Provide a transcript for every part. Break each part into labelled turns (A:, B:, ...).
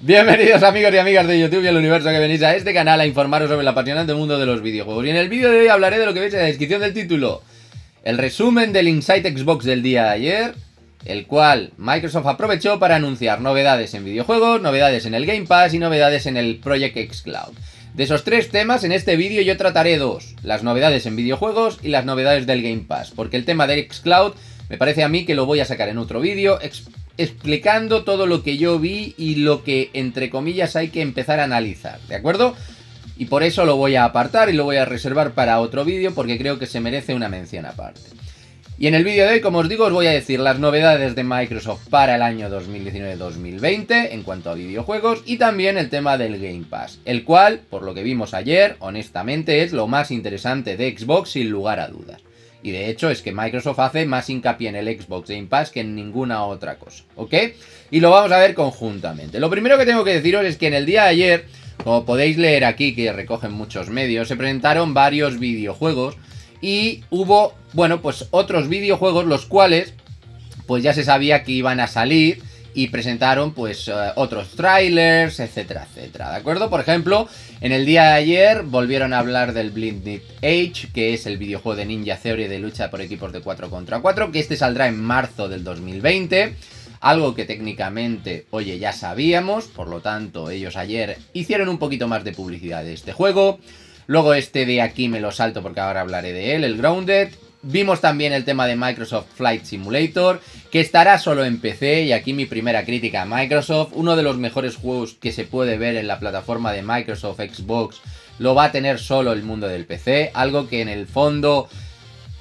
A: Bienvenidos amigos y amigas de YouTube y el universo que venís a este canal a informaros sobre el apasionante mundo de los videojuegos. Y en el vídeo de hoy hablaré de lo que veis en la descripción del título. El resumen del Insight Xbox del día de ayer, el cual Microsoft aprovechó para anunciar novedades en videojuegos, novedades en el Game Pass y novedades en el Project X Cloud. De esos tres temas, en este vídeo yo trataré dos, las novedades en videojuegos y las novedades del Game Pass, porque el tema de Xcloud me parece a mí que lo voy a sacar en otro vídeo, explicando todo lo que yo vi y lo que, entre comillas, hay que empezar a analizar, ¿de acuerdo? Y por eso lo voy a apartar y lo voy a reservar para otro vídeo porque creo que se merece una mención aparte. Y en el vídeo de hoy, como os digo, os voy a decir las novedades de Microsoft para el año 2019-2020 en cuanto a videojuegos y también el tema del Game Pass, el cual, por lo que vimos ayer, honestamente es lo más interesante de Xbox sin lugar a dudas. Y de hecho es que Microsoft hace más hincapié en el Xbox Game Pass que en ninguna otra cosa, ¿ok? Y lo vamos a ver conjuntamente. Lo primero que tengo que deciros es que en el día de ayer, como podéis leer aquí, que recogen muchos medios, se presentaron varios videojuegos y hubo, bueno, pues otros videojuegos los cuales pues ya se sabía que iban a salir y presentaron pues eh, otros trailers, etcétera, etcétera, ¿de acuerdo? Por ejemplo, en el día de ayer volvieron a hablar del Blinded Age, que es el videojuego de Ninja Theory de lucha por equipos de 4 contra 4, que este saldrá en marzo del 2020, algo que técnicamente, oye, ya sabíamos, por lo tanto, ellos ayer hicieron un poquito más de publicidad de este juego. Luego este de aquí me lo salto porque ahora hablaré de él, el Grounded, Vimos también el tema de Microsoft Flight Simulator, que estará solo en PC, y aquí mi primera crítica a Microsoft, uno de los mejores juegos que se puede ver en la plataforma de Microsoft Xbox, lo va a tener solo el mundo del PC, algo que en el fondo,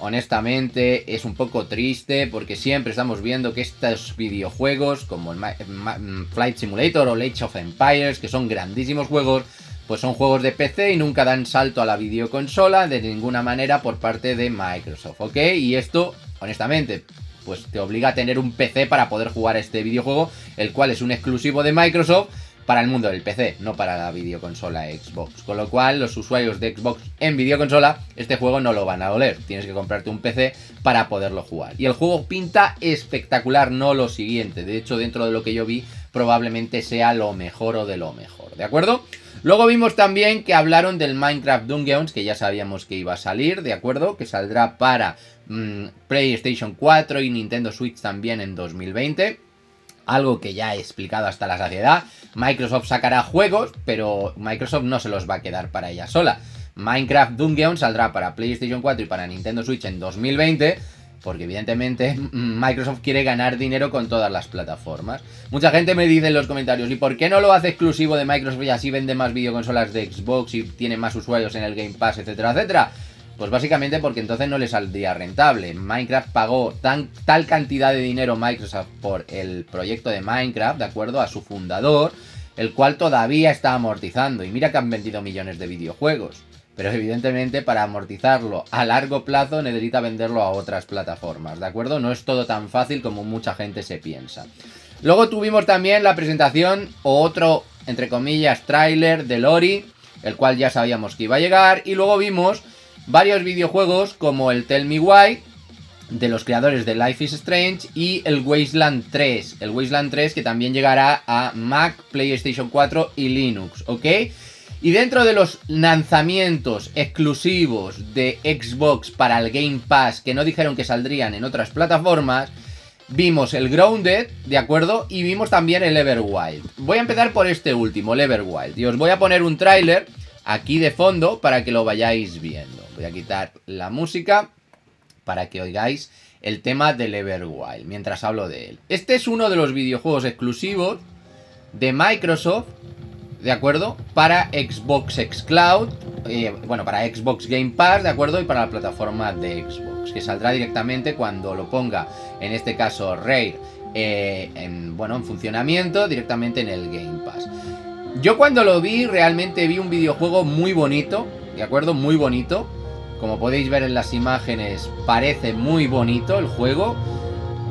A: honestamente, es un poco triste, porque siempre estamos viendo que estos videojuegos, como el Flight Simulator o Age of Empires, que son grandísimos juegos, pues son juegos de PC y nunca dan salto a la videoconsola de ninguna manera por parte de Microsoft, ¿ok? Y esto, honestamente, pues te obliga a tener un PC para poder jugar este videojuego, el cual es un exclusivo de Microsoft para el mundo del PC, no para la videoconsola Xbox. Con lo cual, los usuarios de Xbox en videoconsola, este juego no lo van a oler. Tienes que comprarte un PC para poderlo jugar. Y el juego pinta espectacular, no lo siguiente. De hecho, dentro de lo que yo vi, probablemente sea lo mejor o de lo mejor. ¿De acuerdo? Luego vimos también que hablaron del Minecraft Dungeons, que ya sabíamos que iba a salir, ¿de acuerdo? Que saldrá para mm, PlayStation 4 y Nintendo Switch también en 2020 algo que ya he explicado hasta la saciedad. Microsoft sacará juegos, pero Microsoft no se los va a quedar para ella sola. Minecraft Dungeons saldrá para PlayStation 4 y para Nintendo Switch en 2020, porque evidentemente Microsoft quiere ganar dinero con todas las plataformas. Mucha gente me dice en los comentarios, ¿y por qué no lo hace exclusivo de Microsoft y así vende más videoconsolas de Xbox y tiene más usuarios en el Game Pass, etcétera, etcétera? Pues básicamente porque entonces no le saldría rentable. Minecraft pagó tan, tal cantidad de dinero Microsoft por el proyecto de Minecraft, de acuerdo a su fundador, el cual todavía está amortizando. Y mira que han vendido millones de videojuegos. Pero evidentemente para amortizarlo a largo plazo necesita venderlo a otras plataformas, ¿de acuerdo? No es todo tan fácil como mucha gente se piensa. Luego tuvimos también la presentación o otro, entre comillas, tráiler de Lori, el cual ya sabíamos que iba a llegar. Y luego vimos varios videojuegos como el Tell Me Why, de los creadores de Life is Strange y el Wasteland 3. El Wasteland 3 que también llegará a Mac, PlayStation 4 y Linux, ¿ok? Y dentro de los lanzamientos exclusivos de Xbox para el Game Pass, que no dijeron que saldrían en otras plataformas, vimos el Grounded, ¿de acuerdo? Y vimos también el Everwild. Voy a empezar por este último, el Everwild. Y os voy a poner un tráiler aquí de fondo para que lo vayáis viendo. Voy a quitar la música para que oigáis el tema del Everwild mientras hablo de él. Este es uno de los videojuegos exclusivos de Microsoft ¿de acuerdo? Para Xbox Xcloud, eh, bueno, para Xbox Game Pass, ¿de acuerdo? Y para la plataforma de Xbox, que saldrá directamente cuando lo ponga, en este caso Raid, eh, en, bueno, en funcionamiento, directamente en el Game Pass. Yo cuando lo vi, realmente vi un videojuego muy bonito, ¿de acuerdo? Muy bonito. Como podéis ver en las imágenes, parece muy bonito el juego.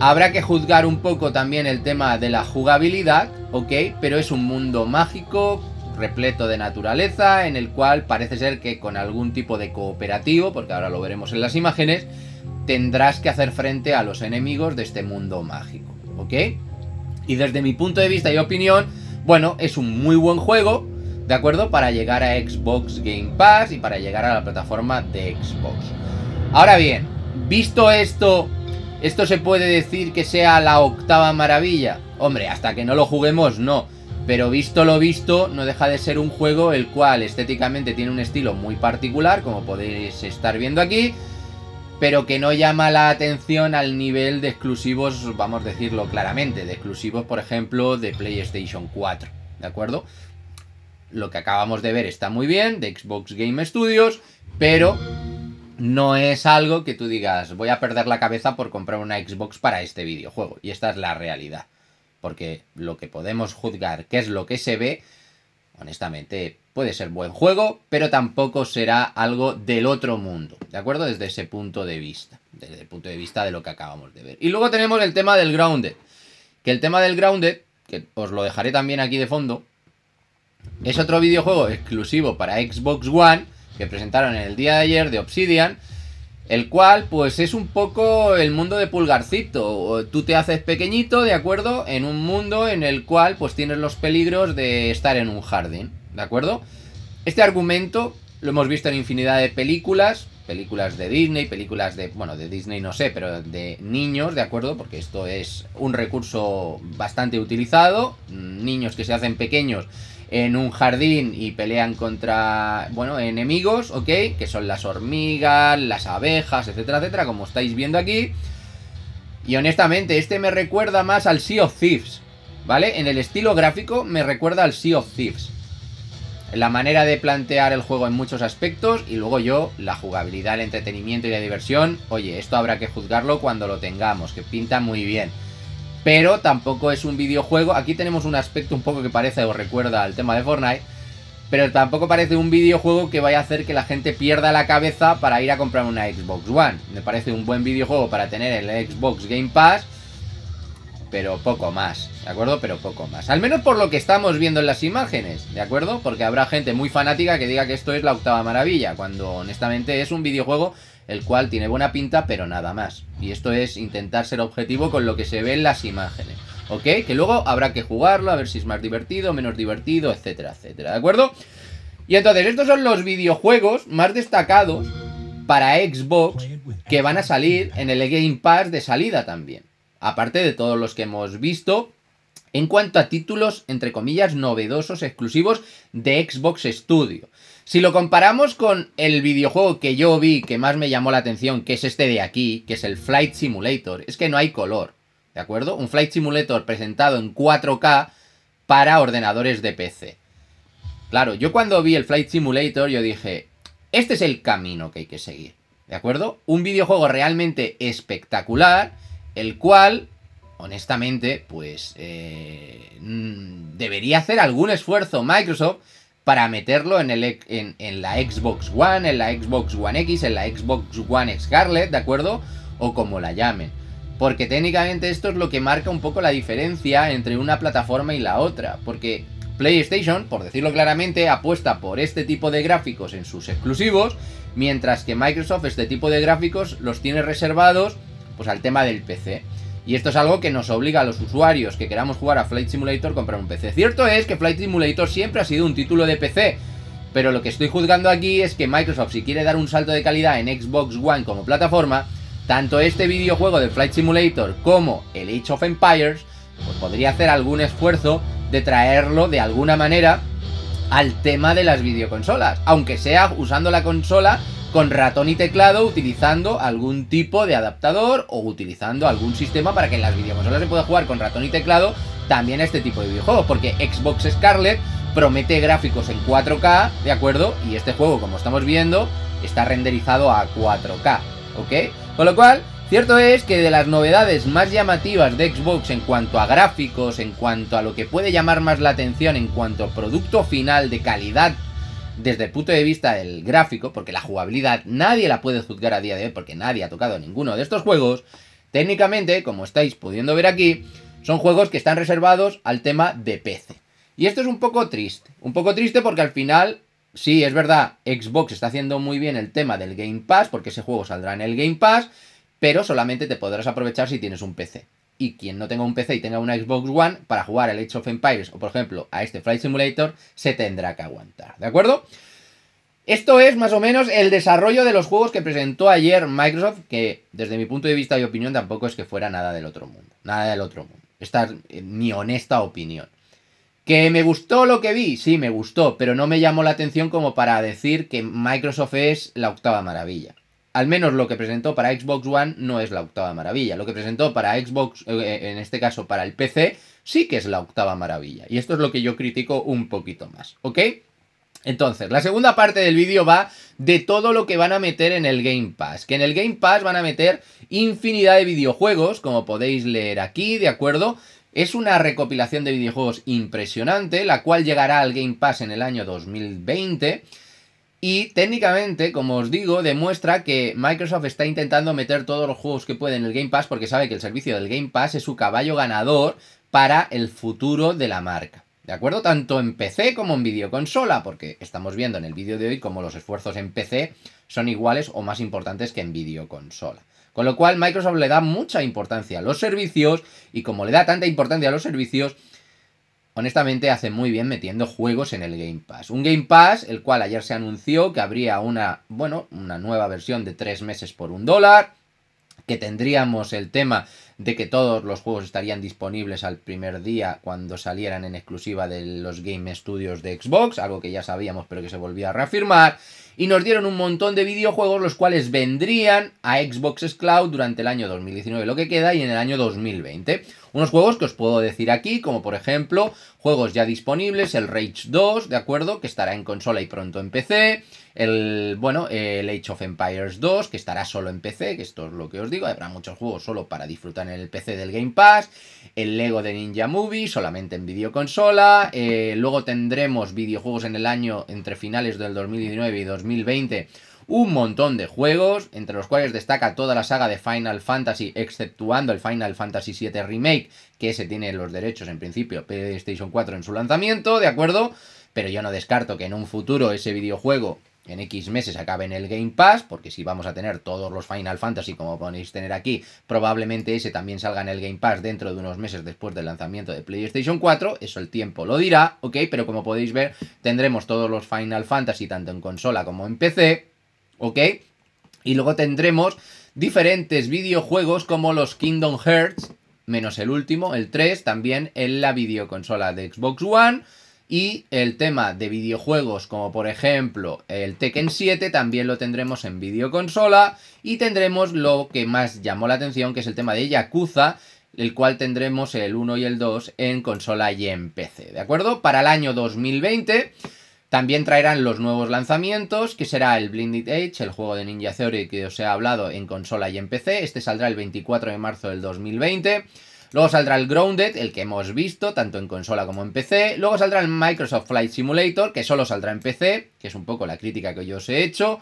A: Habrá que juzgar un poco también el tema de la jugabilidad, ¿ok? Pero es un mundo mágico repleto de naturaleza en el cual parece ser que con algún tipo de cooperativo, porque ahora lo veremos en las imágenes, tendrás que hacer frente a los enemigos de este mundo mágico, ¿ok? Y desde mi punto de vista y opinión, bueno, es un muy buen juego, ¿de acuerdo? Para llegar a Xbox Game Pass y para llegar a la plataforma de Xbox. Ahora bien, visto esto, ¿Esto se puede decir que sea la octava maravilla? Hombre, hasta que no lo juguemos, no. Pero visto lo visto, no deja de ser un juego el cual estéticamente tiene un estilo muy particular, como podéis estar viendo aquí, pero que no llama la atención al nivel de exclusivos, vamos a decirlo claramente, de exclusivos, por ejemplo, de PlayStation 4, ¿de acuerdo? Lo que acabamos de ver está muy bien, de Xbox Game Studios, pero no es algo que tú digas, voy a perder la cabeza por comprar una Xbox para este videojuego. Y esta es la realidad. Porque lo que podemos juzgar, que es lo que se ve, honestamente puede ser buen juego, pero tampoco será algo del otro mundo, ¿de acuerdo? Desde ese punto de vista, desde el punto de vista de lo que acabamos de ver. Y luego tenemos el tema del Grounded, que el tema del Grounded, que os lo dejaré también aquí de fondo, es otro videojuego exclusivo para Xbox One, que presentaron en el día de ayer de Obsidian, el cual pues es un poco el mundo de pulgarcito. Tú te haces pequeñito, ¿de acuerdo? En un mundo en el cual pues tienes los peligros de estar en un jardín, ¿de acuerdo? Este argumento lo hemos visto en infinidad de películas, películas de Disney, películas de, bueno, de Disney no sé, pero de niños, ¿de acuerdo? Porque esto es un recurso bastante utilizado, niños que se hacen pequeños en un jardín y pelean contra, bueno, enemigos, ¿ok? Que son las hormigas, las abejas, etcétera, etcétera, como estáis viendo aquí. Y honestamente, este me recuerda más al Sea of Thieves, ¿vale? En el estilo gráfico me recuerda al Sea of Thieves la manera de plantear el juego en muchos aspectos y luego yo, la jugabilidad, el entretenimiento y la diversión, oye, esto habrá que juzgarlo cuando lo tengamos, que pinta muy bien. Pero tampoco es un videojuego, aquí tenemos un aspecto un poco que parece o recuerda al tema de Fortnite, pero tampoco parece un videojuego que vaya a hacer que la gente pierda la cabeza para ir a comprar una Xbox One. Me parece un buen videojuego para tener el Xbox Game Pass pero poco más, ¿de acuerdo? Pero poco más. Al menos por lo que estamos viendo en las imágenes, ¿de acuerdo? Porque habrá gente muy fanática que diga que esto es la octava maravilla, cuando honestamente es un videojuego el cual tiene buena pinta, pero nada más. Y esto es intentar ser objetivo con lo que se ve en las imágenes. ¿Ok? Que luego habrá que jugarlo, a ver si es más divertido, menos divertido, etcétera, etcétera, ¿de acuerdo? Y entonces, estos son los videojuegos más destacados para Xbox que van a salir en el Game Pass de salida también aparte de todos los que hemos visto. En cuanto a títulos, entre comillas, novedosos, exclusivos de Xbox Studio. Si lo comparamos con el videojuego que yo vi que más me llamó la atención, que es este de aquí, que es el Flight Simulator, es que no hay color, ¿de acuerdo? Un Flight Simulator presentado en 4K para ordenadores de PC. Claro, yo cuando vi el Flight Simulator yo dije, este es el camino que hay que seguir, ¿de acuerdo? Un videojuego realmente espectacular el cual, honestamente, pues eh, mm, debería hacer algún esfuerzo Microsoft para meterlo en, en, la Xbox One, en la Xbox One X, en la Xbox One Scarlet, ¿de acuerdo? O como la llamen. Porque técnicamente esto es lo que marca un poco la diferencia entre una plataforma y la otra. Porque PlayStation, por decirlo claramente, apuesta por este tipo de gráficos en sus exclusivos, mientras que Microsoft este tipo de gráficos los tiene reservados pues al tema del PC. Y esto es algo que nos obliga a los usuarios que queramos jugar a Flight Simulator a comprar un PC. Cierto es que Flight Simulator siempre ha sido un título de PC, pero lo que estoy juzgando aquí es que Microsoft si quiere dar un salto de calidad en Xbox One como plataforma, tanto este videojuego de Flight Simulator como el Age of Empires, pues podría hacer algún esfuerzo de traerlo de alguna manera al tema de las videoconsolas, aunque sea usando la consola con ratón y teclado utilizando algún tipo de adaptador o utilizando algún sistema para que en las videoconsolas se pueda jugar con ratón y teclado también a este tipo de videojuegos, porque Xbox Scarlet promete gráficos en 4K, ¿de acuerdo? Y este juego, como estamos viendo, está renderizado a 4K, ¿ok? Con lo cual, Cierto es que de las novedades más llamativas de Xbox en cuanto a gráficos, en cuanto a lo que puede llamar más la atención, en cuanto a producto final de calidad desde el punto de vista del gráfico, porque la jugabilidad nadie la puede juzgar a día de hoy porque nadie ha tocado ninguno de estos juegos, técnicamente, como estáis pudiendo ver aquí, son juegos que están reservados al tema de PC. Y esto es un poco triste, un poco triste porque al final, sí, es verdad, Xbox está haciendo muy bien el tema del Game Pass, porque ese juego saldrá en el Game Pass, pero solamente te podrás aprovechar si tienes un PC y quien no tenga un PC y tenga una Xbox One, para jugar al Age of Empires o, por ejemplo, a este Flight Simulator, se tendrá que aguantar, ¿de acuerdo? Esto es más o menos el desarrollo de los juegos que presentó ayer Microsoft, que desde mi punto de vista y opinión tampoco es que fuera nada del otro mundo. Nada del otro mundo. Esta es eh, mi honesta opinión. ¿Que me gustó lo que vi? Sí, me gustó, pero no me llamó la atención como para decir que Microsoft es la octava maravilla al menos lo que presentó para Xbox One no es la octava maravilla. Lo que presentó para Xbox, eh, eh, en este caso para el PC, sí que es la octava maravilla. Y esto es lo que yo critico un poquito más, ¿ok? Entonces, la segunda parte del vídeo va de todo lo que van a meter en el Game Pass. Que en el Game Pass van a meter infinidad de videojuegos, como podéis leer aquí, ¿de acuerdo? Es una recopilación de videojuegos impresionante, la cual llegará al Game Pass en el año 2020. Y técnicamente, como os digo, demuestra que Microsoft está intentando meter todos los juegos que puede en el Game Pass porque sabe que el servicio del Game Pass es su caballo ganador para el futuro de la marca. ¿De acuerdo? Tanto en PC como en videoconsola, porque estamos viendo en el vídeo de hoy cómo los esfuerzos en PC son iguales o más importantes que en videoconsola. Con lo cual Microsoft le da mucha importancia a los servicios y como le da tanta importancia a los servicios, honestamente hace muy bien metiendo juegos en el Game Pass. Un Game Pass, el cual ayer se anunció que habría una, bueno, una nueva versión de tres meses por un dólar, que tendríamos el tema de que todos los juegos estarían disponibles al primer día cuando salieran en exclusiva de los Game Studios de Xbox, algo que ya sabíamos pero que se volvía a reafirmar, y nos dieron un montón de videojuegos los cuales vendrían a Xbox Cloud durante el año 2019, lo que queda, y en el año 2020. Unos juegos que os puedo decir aquí, como por ejemplo, juegos ya disponibles, el Rage 2, ¿de acuerdo? Que estará en consola y pronto en PC. El, bueno, el Age of Empires 2, que estará solo en PC, que esto es lo que os digo, habrá muchos juegos solo para disfrutar el PC del Game Pass, el Lego de Ninja Movie solamente en videoconsola, eh, luego tendremos videojuegos en el año entre finales del 2019 y 2020 un montón de juegos, entre los cuales destaca toda la saga de Final Fantasy, exceptuando el Final Fantasy VII Remake, que ese tiene los derechos en principio PlayStation 4 en su lanzamiento, ¿de acuerdo? Pero yo no descarto que en un futuro ese videojuego en X meses acabe en el Game Pass, porque si vamos a tener todos los Final Fantasy como podéis tener aquí, probablemente ese también salga en el Game Pass dentro de unos meses después del lanzamiento de PlayStation 4, eso el tiempo lo dirá, ok, pero como podéis ver tendremos todos los Final Fantasy tanto en consola como en PC, ok, y luego tendremos diferentes videojuegos como los Kingdom Hearts, menos el último, el 3, también en la videoconsola de Xbox One, y el tema de videojuegos, como por ejemplo el Tekken 7, también lo tendremos en videoconsola. Y tendremos lo que más llamó la atención, que es el tema de Yakuza, el cual tendremos el 1 y el 2 en consola y en PC. ¿De acuerdo? Para el año 2020 también traerán los nuevos lanzamientos, que será el Blinded Age, el juego de Ninja Theory que os he hablado en consola y en PC. Este saldrá el 24 de marzo del 2020. Luego saldrá el Grounded, el que hemos visto, tanto en consola como en PC. Luego saldrá el Microsoft Flight Simulator, que solo saldrá en PC, que es un poco la crítica que yo os he hecho.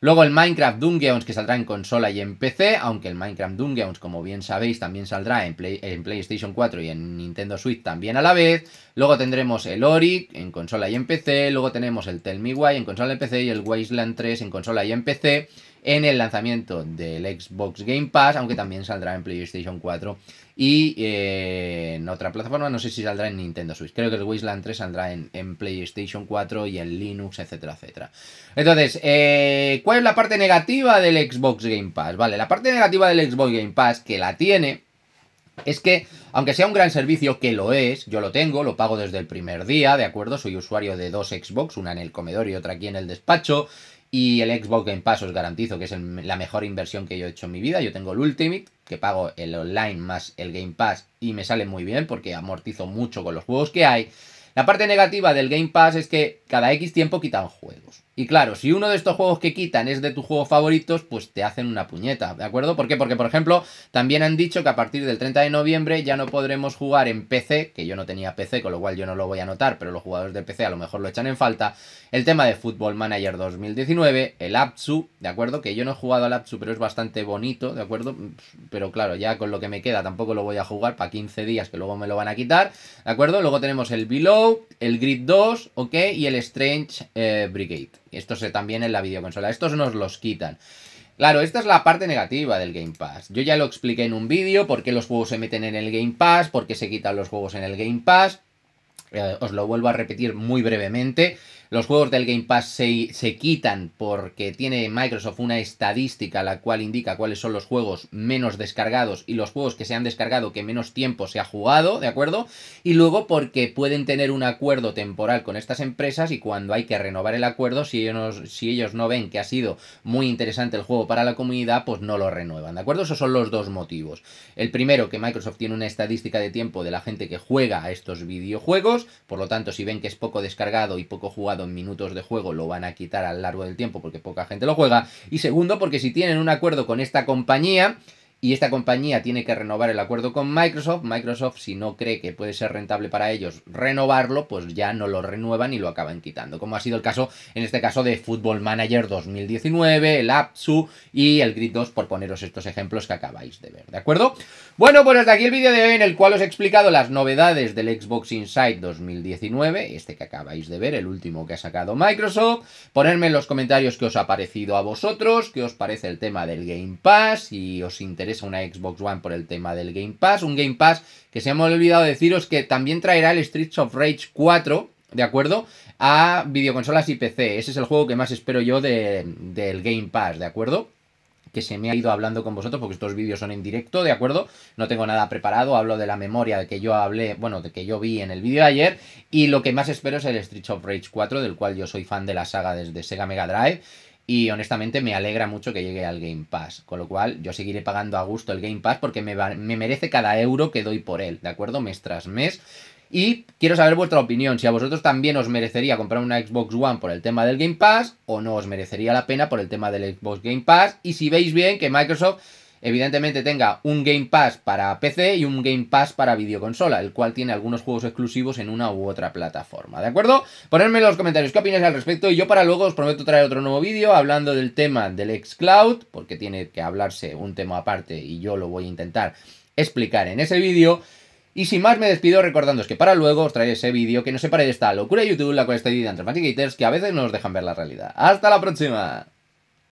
A: Luego el Minecraft Dungeons que saldrá en consola y en PC, aunque el Minecraft Dungeons, como bien sabéis, también saldrá en, PlayStation 4 y en Nintendo Switch también a la vez. Luego tendremos el Ori en consola y en PC, luego tenemos el Tell Me Why en consola y en PC y el Wasteland 3 en consola y en PC en el lanzamiento del Xbox Game Pass, aunque también saldrá en PlayStation 4 y eh, en otra plataforma, no sé si saldrá en Nintendo Switch. Creo que el Wasteland 3 saldrá en, en PlayStation 4 y en Linux, etcétera, etcétera. Entonces, eh, ¿cuál es la parte negativa del Xbox Game Pass? Vale, la parte negativa del Xbox Game Pass, que la tiene, es que, aunque sea un gran servicio, que lo es, yo lo tengo, lo pago desde el primer día, ¿de acuerdo? Soy usuario de dos Xbox, una en el comedor y otra aquí en el despacho. Y el Xbox Game Pass os garantizo que es la mejor inversión que yo he hecho en mi vida. Yo tengo el Ultimate, que pago el online más el Game Pass y me sale muy bien porque amortizo mucho con los juegos que hay. La parte negativa del Game Pass es que cada X tiempo quitan juegos. Y claro, si uno de estos juegos que quitan es de tus juegos favoritos, pues te hacen una puñeta, ¿de acuerdo? ¿Por qué? Porque, por ejemplo, también han dicho que a partir del 30 de noviembre ya no podremos jugar en PC, que yo no tenía PC, con lo cual yo no lo voy a notar, pero los jugadores de PC a lo mejor lo echan en falta, el tema de Football Manager 2019, el Apsu, ¿de acuerdo? Que yo no he jugado al Apsu, pero es bastante bonito, ¿de acuerdo? Pero claro, ya con lo que me queda tampoco lo voy a jugar para 15 días, que luego me lo van a quitar, ¿de acuerdo? Luego tenemos el Below, el Grid 2, ¿ok? Y el Strange eh, Brigade. Esto se también en la videoconsola. Estos nos los quitan. Claro, esta es la parte negativa del Game Pass. Yo ya lo expliqué en un vídeo, por qué los juegos se meten en el Game Pass, por qué se quitan los juegos en el Game Pass. Eh, os lo vuelvo a repetir muy brevemente. Los juegos del Game Pass se, se, quitan porque tiene Microsoft una estadística la cual indica cuáles son los juegos menos descargados y los juegos que se han descargado que menos tiempo se ha jugado, ¿de acuerdo? Y luego porque pueden tener un acuerdo temporal con estas empresas y cuando hay que renovar el acuerdo, si ellos, si ellos no ven que ha sido muy interesante el juego para la comunidad, pues no lo renuevan, ¿de acuerdo? Esos son los dos motivos. El primero, que Microsoft tiene una estadística de tiempo de la gente que juega a estos videojuegos, por lo tanto, si ven que es poco descargado y poco jugado, minutos de juego lo van a quitar a lo largo del tiempo porque poca gente lo juega. Y segundo, porque si tienen un acuerdo con esta compañía, y esta compañía tiene que renovar el acuerdo con Microsoft. Microsoft, si no cree que puede ser rentable para ellos renovarlo, pues ya no lo renuevan y lo acaban quitando. Como ha sido el caso, en este caso, de Football Manager 2019, el Apsu y el Grid 2, por poneros estos ejemplos que acabáis de ver. ¿De acuerdo? Bueno, pues hasta aquí el vídeo de hoy en el cual os he explicado las novedades del Xbox Insight 2019, este que acabáis de ver, el último que ha sacado Microsoft. Ponerme en los comentarios qué os ha parecido a vosotros, qué os parece el tema del Game Pass, y os interesa una Xbox One por el tema del Game Pass. Un Game Pass que se me ha olvidado deciros que también traerá el Streets of Rage 4, ¿de acuerdo? A videoconsolas y PC. Ese es el juego que más espero yo del Game Pass, ¿de acuerdo? que se me ha ido hablando con vosotros, porque estos vídeos son en directo, ¿de acuerdo? No tengo nada preparado, hablo de la memoria de que yo hablé, bueno, de que yo vi en el vídeo de ayer, y lo que más espero es el Streets of Rage 4, del cual yo soy fan de la saga desde Sega Mega Drive, y honestamente me alegra mucho que llegue al Game Pass. Con lo cual yo seguiré pagando a gusto el Game Pass porque me, me merece cada euro que doy por él, ¿de acuerdo? Mes tras mes. Y quiero saber vuestra opinión, si a vosotros también os merecería comprar una Xbox One por el tema del Game Pass o no os merecería la pena por el tema del Xbox Game Pass. Y si veis bien que Microsoft evidentemente tenga un Game Pass para PC y un Game Pass para videoconsola, el cual tiene algunos juegos exclusivos en una u otra plataforma, ¿de acuerdo? Ponedme en los comentarios qué opinas al respecto y yo para luego os prometo traer otro nuevo vídeo hablando del tema del Cloud, porque tiene que hablarse un tema aparte y yo lo voy a intentar explicar en ese vídeo. Y sin más me despido recordándoos que para luego os traeré ese vídeo que no separe de esta locura de YouTube, la cual está dividida entre haters que a veces nos dejan ver la realidad. ¡Hasta la próxima!